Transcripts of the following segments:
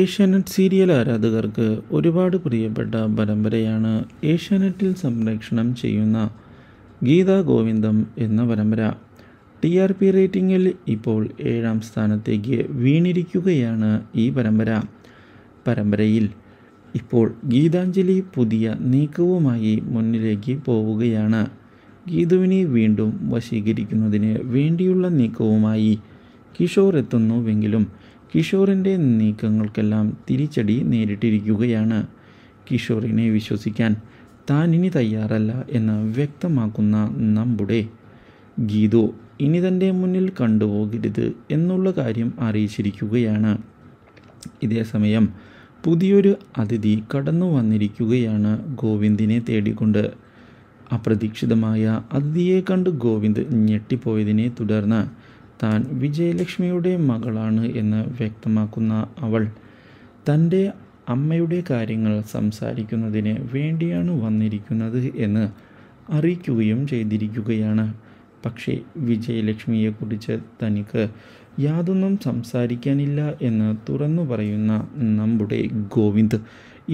Asianet serial ആരാധകർക്ക് ഒരുപാട് പ്രിയപ്പെട്ട പരമ്പരയാണ് ഏഷ്യാനെറ്റിൽ സംരക്ഷണം ചെയ്യുന്ന ഗീതാ ഗോവിന്ദം എന്ന പരമ്പര ടി ആർ പി റേറ്റിംഗിൽ ഇപ്പോൾ ഏഴാം സ്ഥാനത്തേക്ക് വീണിരിക്കുകയാണ് ഈ പരമ്പര പരമ്പരയിൽ ഇപ്പോൾ ഗീതാഞ്ജലി പുതിയ നീക്കവുമായി മുന്നിലേക്ക് പോവുകയാണ് ഗീതുവിനെ വീണ്ടും വശീകരിക്കുന്നതിന് വേണ്ടിയുള്ള നീക്കവുമായി കിഷോർ എത്തുന്നുവെങ്കിലും കിഷോറിൻ്റെ നീക്കങ്ങൾക്കെല്ലാം തിരിച്ചടി നേരിട്ടിരിക്കുകയാണ് കിഷോറിനെ വിശ്വസിക്കാൻ താൻ ഇനി തയ്യാറല്ല എന്ന് വ്യക്തമാക്കുന്ന നമ്മുടെ ഗീതു ഇനി തൻ്റെ മുന്നിൽ കണ്ടുപോകരുത് എന്നുള്ള കാര്യം അറിയിച്ചിരിക്കുകയാണ് ഇതേസമയം പുതിയൊരു അതിഥി കടന്നു വന്നിരിക്കുകയാണ് ഗോവിന്ദിനെ തേടിക്കൊണ്ട് അപ്രതീക്ഷിതമായ അതിഥിയെ കണ്ട് ഗോവിന്ദ് ഞെട്ടിപ്പോയതിനെ തുടർന്ന് താൻ വിജയലക്ഷ്മിയുടെ മകളാണ് എന്ന് വ്യക്തമാക്കുന്ന അവൾ തൻ്റെ അമ്മയുടെ കാര്യങ്ങൾ സംസാരിക്കുന്നതിന് വേണ്ടിയാണ് വന്നിരിക്കുന്നത് എന്ന് അറിയിക്കുകയും ചെയ്തിരിക്കുകയാണ് പക്ഷേ വിജയലക്ഷ്മിയെക്കുറിച്ച് തനിക്ക് യാതൊന്നും സംസാരിക്കാനില്ല എന്ന് തുറന്നു പറയുന്ന നമ്മുടെ ഗോവിന്ദ്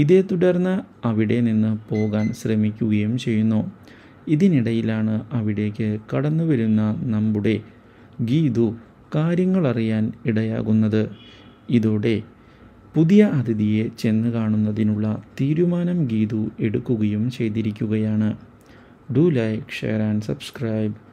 ഇതേ തുടർന്ന് അവിടെ നിന്ന് പോകാൻ ശ്രമിക്കുകയും ചെയ്യുന്നു ഇതിനിടയിലാണ് അവിടേക്ക് കടന്നു വരുന്ന നമ്മുടെ ഗീതു കാര്യങ്ങൾ അറിയാൻ ഇടയാകുന്നത് ഇതോടെ പുതിയ അതിഥിയെ ചെന്ന് കാണുന്നതിനുള്ള തീരുമാനം ഗീതു എടുക്കുകയും ചെയ്തിരിക്കുകയാണ് do like share and subscribe